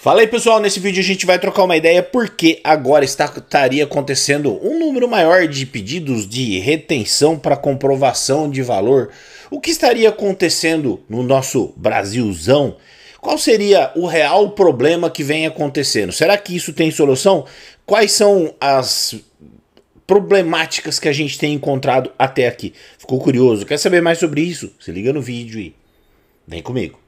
Fala aí pessoal, nesse vídeo a gente vai trocar uma ideia porque agora estaria acontecendo um número maior de pedidos de retenção para comprovação de valor. O que estaria acontecendo no nosso Brasilzão? Qual seria o real problema que vem acontecendo? Será que isso tem solução? Quais são as problemáticas que a gente tem encontrado até aqui? Ficou curioso? Quer saber mais sobre isso? Se liga no vídeo e vem comigo.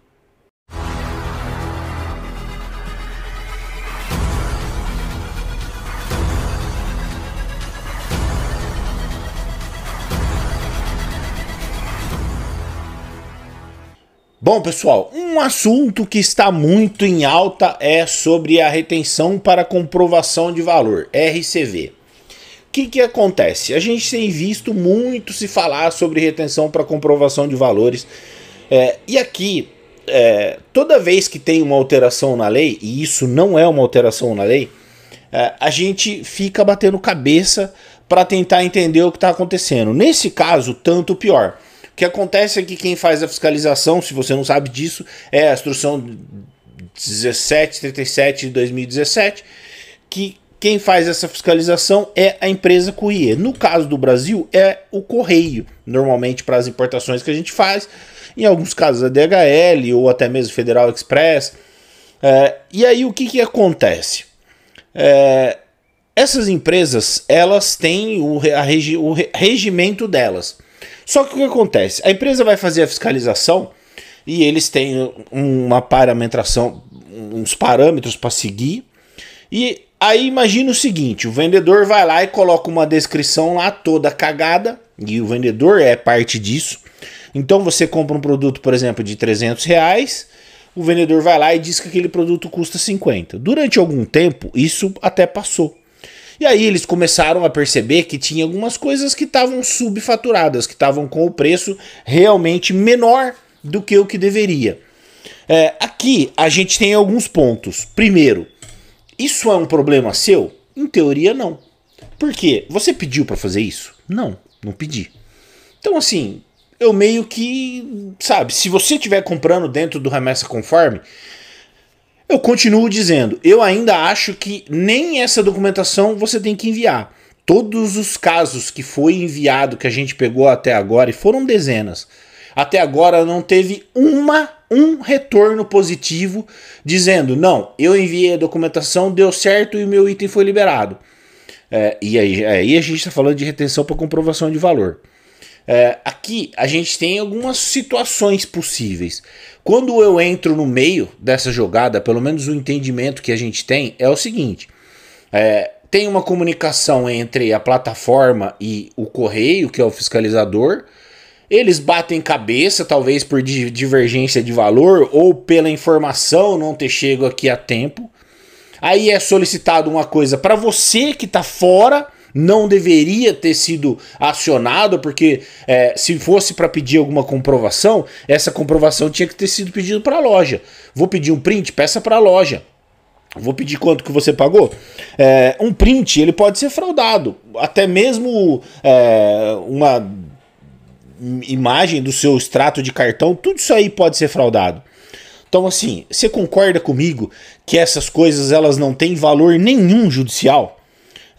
Bom, pessoal, um assunto que está muito em alta é sobre a retenção para comprovação de valor, RCV. O que, que acontece? A gente tem visto muito se falar sobre retenção para comprovação de valores. É, e aqui, é, toda vez que tem uma alteração na lei, e isso não é uma alteração na lei, é, a gente fica batendo cabeça para tentar entender o que está acontecendo. Nesse caso, tanto pior. O que acontece é que quem faz a fiscalização, se você não sabe disso, é a instrução 1737 de 2017, que quem faz essa fiscalização é a empresa CUIE. No caso do Brasil, é o correio, normalmente para as importações que a gente faz, em alguns casos a DHL ou até mesmo Federal Express. É, e aí o que, que acontece? É, essas empresas elas têm o, regi o regimento delas. Só que o que acontece? A empresa vai fazer a fiscalização e eles têm uma parametração, uns parâmetros para seguir. E aí imagina o seguinte: o vendedor vai lá e coloca uma descrição lá toda cagada, e o vendedor é parte disso. Então você compra um produto, por exemplo, de 300 reais, o vendedor vai lá e diz que aquele produto custa 50. Durante algum tempo, isso até passou. E aí eles começaram a perceber que tinha algumas coisas que estavam subfaturadas, que estavam com o preço realmente menor do que o que deveria. É, aqui a gente tem alguns pontos. Primeiro, isso é um problema seu? Em teoria, não. Por quê? Você pediu para fazer isso? Não, não pedi. Então, assim, eu meio que, sabe, se você estiver comprando dentro do remessa conforme, eu continuo dizendo, eu ainda acho que nem essa documentação você tem que enviar. Todos os casos que foi enviado, que a gente pegou até agora, e foram dezenas, até agora não teve uma, um retorno positivo dizendo, não, eu enviei a documentação, deu certo e o meu item foi liberado. É, e aí, aí a gente está falando de retenção para comprovação de valor. É, aqui a gente tem algumas situações possíveis. Quando eu entro no meio dessa jogada, pelo menos o entendimento que a gente tem é o seguinte: é, tem uma comunicação entre a plataforma e o correio, que é o fiscalizador. Eles batem cabeça, talvez por divergência de valor ou pela informação não ter chego aqui a tempo. Aí é solicitado uma coisa para você que está fora não deveria ter sido acionado, porque é, se fosse para pedir alguma comprovação, essa comprovação tinha que ter sido pedida para a loja. Vou pedir um print, peça para a loja. Vou pedir quanto que você pagou. É, um print ele pode ser fraudado, até mesmo é, uma imagem do seu extrato de cartão, tudo isso aí pode ser fraudado. Então, assim, você concorda comigo que essas coisas elas não têm valor nenhum judicial?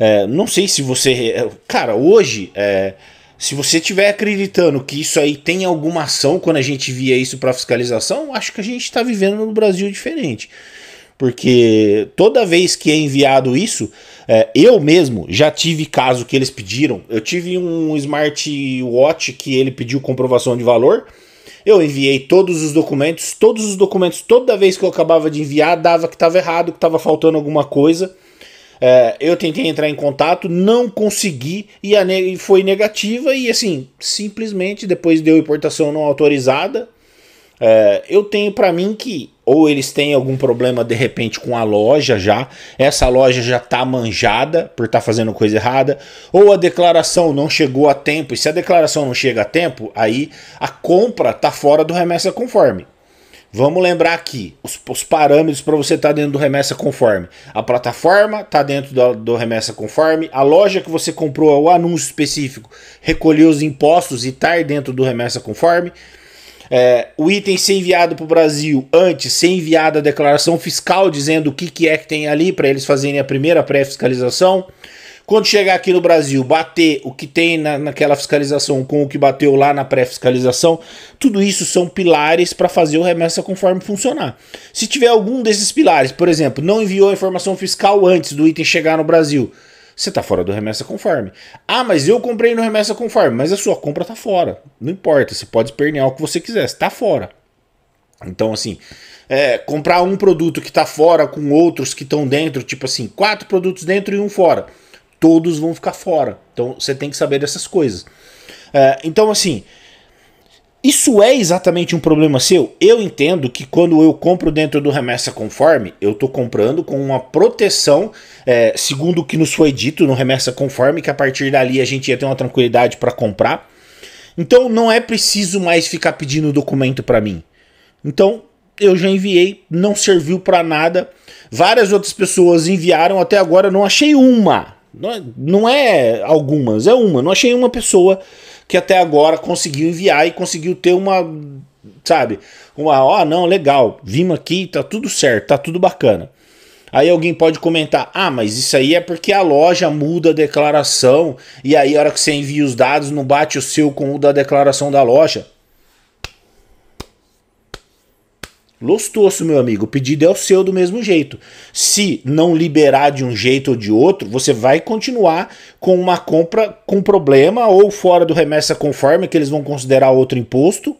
É, não sei se você. É, cara, hoje, é, se você estiver acreditando que isso aí tem alguma ação quando a gente via isso para fiscalização, acho que a gente está vivendo no Brasil diferente. Porque toda vez que é enviado isso, é, eu mesmo já tive caso que eles pediram. Eu tive um smartwatch que ele pediu comprovação de valor. Eu enviei todos os documentos, todos os documentos, toda vez que eu acabava de enviar, dava que estava errado, que estava faltando alguma coisa. É, eu tentei entrar em contato, não consegui e a ne foi negativa e assim, simplesmente depois deu importação não autorizada. É, eu tenho para mim que ou eles têm algum problema de repente com a loja já, essa loja já tá manjada por estar tá fazendo coisa errada, ou a declaração não chegou a tempo, e se a declaração não chega a tempo, aí a compra tá fora do remessa conforme. Vamos lembrar aqui os, os parâmetros para você estar tá dentro do remessa conforme. A plataforma está dentro do, do remessa conforme. A loja que você comprou o anúncio específico recolheu os impostos e está dentro do remessa conforme. É, o item ser enviado para o Brasil antes, ser enviada a declaração fiscal dizendo o que, que é que tem ali para eles fazerem a primeira pré-fiscalização. Quando chegar aqui no Brasil, bater o que tem na, naquela fiscalização com o que bateu lá na pré-fiscalização, tudo isso são pilares para fazer o remessa conforme funcionar. Se tiver algum desses pilares, por exemplo, não enviou a informação fiscal antes do item chegar no Brasil, você está fora do remessa conforme. Ah, mas eu comprei no remessa conforme, mas a sua compra está fora. Não importa, você pode espernear o que você quiser, está fora. Então, assim, é, comprar um produto que está fora com outros que estão dentro, tipo assim, quatro produtos dentro e um fora todos vão ficar fora. Então você tem que saber dessas coisas. É, então, assim, isso é exatamente um problema seu? Eu entendo que quando eu compro dentro do remessa conforme, eu estou comprando com uma proteção, é, segundo o que nos foi dito no remessa conforme, que a partir dali a gente ia ter uma tranquilidade para comprar. Então não é preciso mais ficar pedindo documento para mim. Então eu já enviei, não serviu para nada. Várias outras pessoas enviaram, até agora eu não achei uma. Não é, não é algumas, é uma. Não achei uma pessoa que até agora conseguiu enviar e conseguiu ter uma, sabe, uma, ó, oh, não, legal, vimos aqui, tá tudo certo, tá tudo bacana. Aí alguém pode comentar: ah, mas isso aí é porque a loja muda a declaração e aí a hora que você envia os dados não bate o seu com o da declaração da loja. Lostoso, meu amigo. O pedido é o seu do mesmo jeito. Se não liberar de um jeito ou de outro, você vai continuar com uma compra com problema ou fora do remessa conforme, que eles vão considerar outro imposto,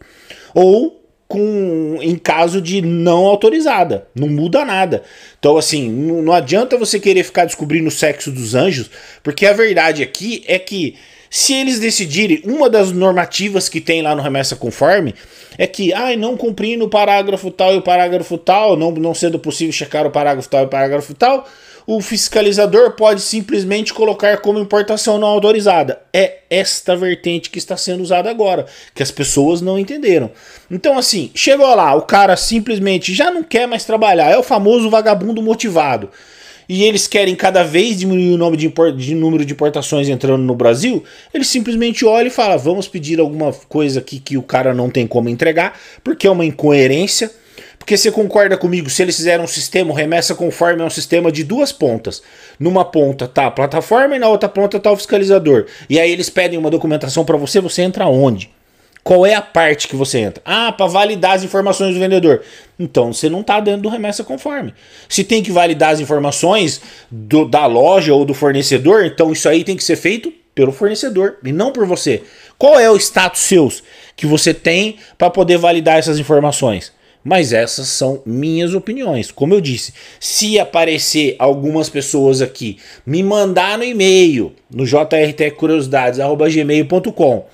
ou com em caso de não autorizada. Não muda nada. Então, assim, não, não adianta você querer ficar descobrindo o sexo dos anjos, porque a verdade aqui é que se eles decidirem, uma das normativas que tem lá no remessa conforme é que, ai, ah, não cumprindo o parágrafo tal e o parágrafo tal, não, não sendo possível checar o parágrafo tal e o parágrafo tal, o fiscalizador pode simplesmente colocar como importação não autorizada. É esta vertente que está sendo usada agora, que as pessoas não entenderam. Então, assim, chegou lá, o cara simplesmente já não quer mais trabalhar, é o famoso vagabundo motivado e eles querem cada vez diminuir o nome de, de, número de importações entrando no Brasil, eles simplesmente olham e falam: vamos pedir alguma coisa aqui que o cara não tem como entregar, porque é uma incoerência. Porque você concorda comigo, se eles fizeram um sistema, remessa conforme é um sistema de duas pontas. Numa ponta tá a plataforma e na outra ponta tá o fiscalizador. E aí eles pedem uma documentação para você, você entra onde? Qual é a parte que você entra? Ah, para validar as informações do vendedor. Então você não está dentro do remessa conforme. Se tem que validar as informações do, da loja ou do fornecedor, então isso aí tem que ser feito pelo fornecedor e não por você. Qual é o status seus que você tem para poder validar essas informações? Mas essas são minhas opiniões. Como eu disse, se aparecer algumas pessoas aqui me mandar no e-mail no jrtcuriosidades@gmail.com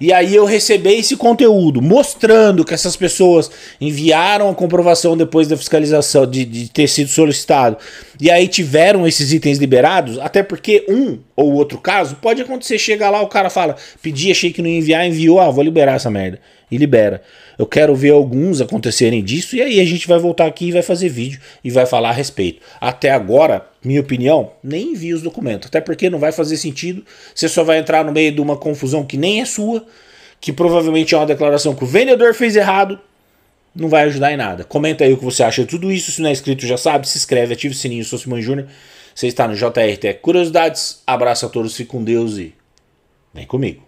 e aí eu recebi esse conteúdo mostrando que essas pessoas enviaram a comprovação depois da fiscalização de, de ter sido solicitado. E aí tiveram esses itens liberados, até porque um ou outro caso, pode acontecer, chega lá, o cara fala, pedi, achei que não ia enviar, enviou, ah, vou liberar essa merda. E libera. Eu quero ver alguns acontecerem disso, e aí a gente vai voltar aqui e vai fazer vídeo e vai falar a respeito. Até agora, minha opinião, nem envia os documentos, até porque não vai fazer sentido, você só vai entrar no meio de uma confusão que nem é sua, que provavelmente é uma declaração que o vendedor fez errado, não vai ajudar em nada. Comenta aí o que você acha de tudo isso, se não é inscrito já sabe, se inscreve, ative o sininho, eu sou Simão Júnior. Você está no JRT Curiosidades. Abraço a todos, fique com Deus e vem comigo.